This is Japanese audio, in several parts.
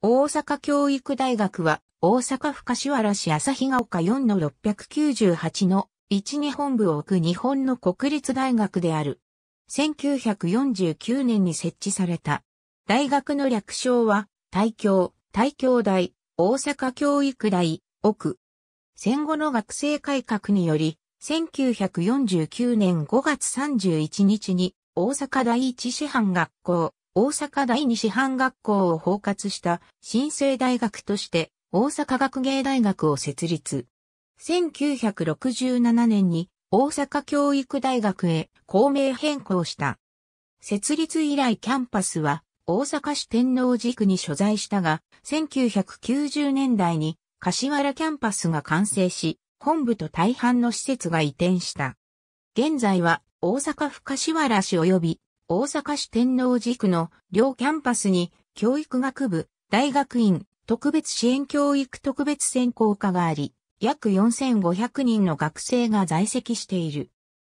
大阪教育大学は、大阪府柏原市日が丘4の698の1日本部を置く日本の国立大学である。1949年に設置された。大学の略称は、大教、大教大、大阪教育大、奥。戦後の学生改革により、1949年5月31日に大阪第一師範学校、大阪第二師範学校を包括した新生大学として大阪学芸大学を設立。1967年に大阪教育大学へ校名変更した。設立以来キャンパスは大阪市天王寺区に所在したが、1990年代に柏原キャンパスが完成し、本部と大半の施設が移転した。現在は大阪府柏原市及び大阪市天王寺区の両キャンパスに教育学部、大学院、特別支援教育特別専攻科があり、約4500人の学生が在籍している。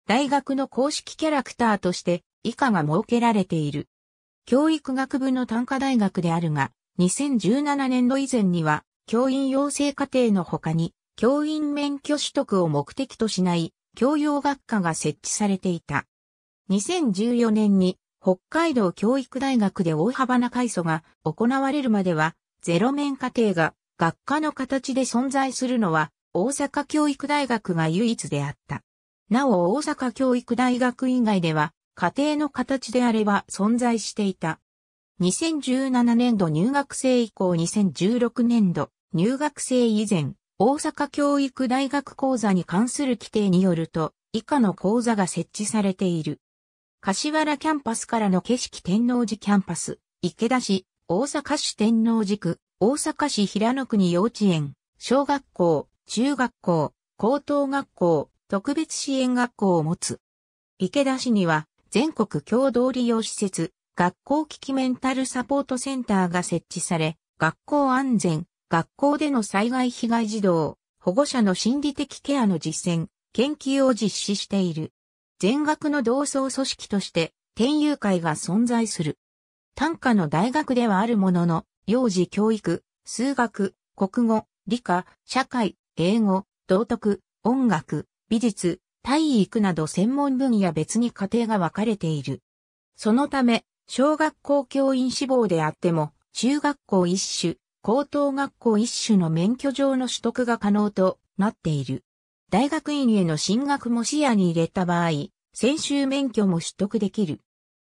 大学の公式キャラクターとして以下が設けられている。教育学部の単科大学であるが、2017年度以前には、教員養成課程の他に、教員免許取得を目的としない、教養学科が設置されていた。2014年に北海道教育大学で大幅な改祖が行われるまでは、ゼロ面課程が学科の形で存在するのは大阪教育大学が唯一であった。なお大阪教育大学以外では家庭の形であれば存在していた。2017年度入学生以降2016年度入学生以前大阪教育大学講座に関する規定によると以下の講座が設置されている。柏原キャンパスからの景色天王寺キャンパス、池田市、大阪市天王寺区、大阪市平野区に幼稚園、小学校、中学校、高等学校、特別支援学校を持つ。池田市には全国共同利用施設、学校危機メンタルサポートセンターが設置され、学校安全、学校での災害被害児童、保護者の心理的ケアの実践、研究を実施している。全学の同窓組織として、天友会が存在する。短価の大学ではあるものの、幼児教育、数学、国語、理科、社会、英語、道徳、音楽、美術、体育など専門分野別に家庭が分かれている。そのため、小学校教員志望であっても、中学校一種、高等学校一種の免許上の取得が可能となっている。大学院への進学も視野に入れた場合、専修免許も取得できる。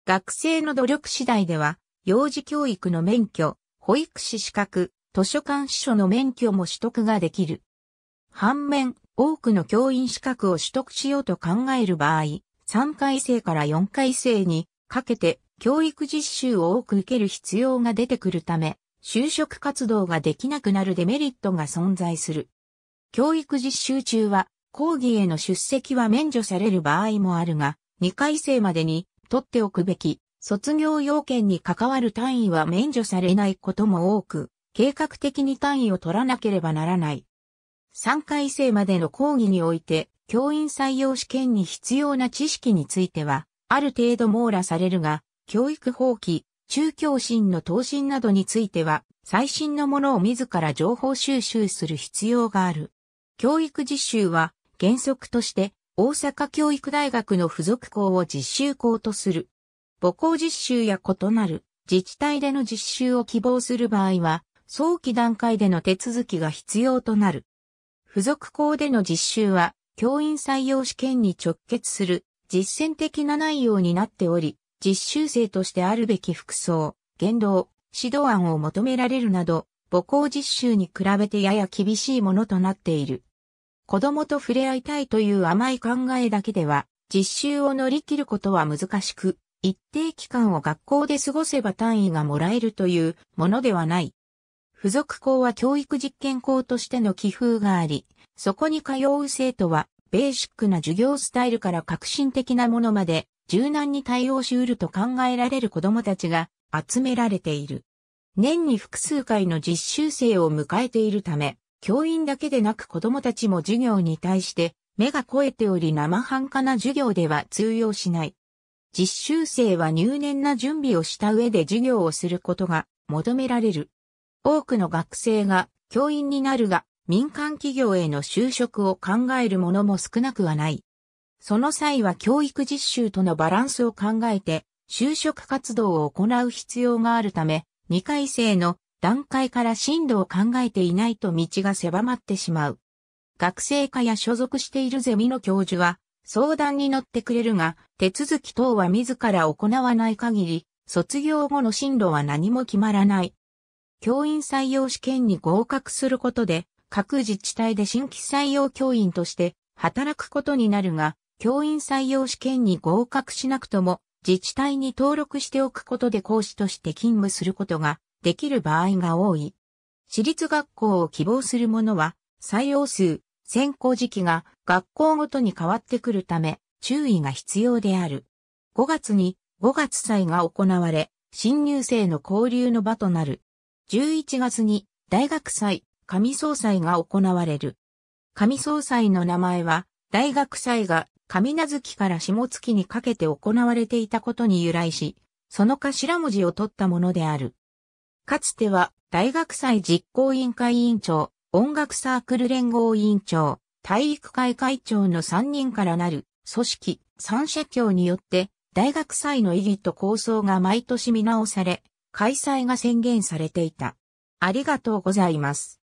学生の努力次第では、幼児教育の免許、保育士資格、図書館司書の免許も取得ができる。反面、多くの教員資格を取得しようと考える場合、3回生から4回生にかけて教育実習を多く受ける必要が出てくるため、就職活動ができなくなるデメリットが存在する。教育実習中は講義への出席は免除される場合もあるが、2回生までに取っておくべき卒業要件に関わる単位は免除されないことも多く、計画的に単位を取らなければならない。3回生までの講義において、教員採用試験に必要な知識については、ある程度網羅されるが、教育放棄、中教審の答申などについては、最新のものを自ら情報収集する必要がある。教育実習は原則として大阪教育大学の付属校を実習校とする。母校実習や異なる自治体での実習を希望する場合は早期段階での手続きが必要となる。付属校での実習は教員採用試験に直結する実践的な内容になっており、実習生としてあるべき服装、言動、指導案を求められるなど、母校実習に比べてやや厳しいものとなっている。子供と触れ合いたいという甘い考えだけでは、実習を乗り切ることは難しく、一定期間を学校で過ごせば単位がもらえるというものではない。付属校は教育実験校としての寄付があり、そこに通う生徒は、ベーシックな授業スタイルから革新的なものまで、柔軟に対応しうると考えられる子供たちが集められている。年に複数回の実習生を迎えているため、教員だけでなく子供たちも授業に対して目が肥えており生半可な授業では通用しない。実習生は入念な準備をした上で授業をすることが求められる。多くの学生が教員になるが民間企業への就職を考えるものも少なくはない。その際は教育実習とのバランスを考えて就職活動を行う必要があるため2回生の段階から進路を考えていないと道が狭まってしまう。学生課や所属しているゼミの教授は相談に乗ってくれるが、手続き等は自ら行わない限り、卒業後の進路は何も決まらない。教員採用試験に合格することで、各自治体で新規採用教員として働くことになるが、教員採用試験に合格しなくとも自治体に登録しておくことで講師として勤務することができる場合が多い。私立学校を希望する者は、採用数、選考時期が学校ごとに変わってくるため、注意が必要である。5月に5月祭が行われ、新入生の交流の場となる。11月に大学祭、上総祭が行われる。上総祭の名前は、大学祭が上名月から下月にかけて行われていたことに由来し、その頭文字を取ったものである。かつては、大学祭実行委員会委員長、音楽サークル連合委員長、体育会会長の3人からなる、組織、三社協によって、大学祭の意義と構想が毎年見直され、開催が宣言されていた。ありがとうございます。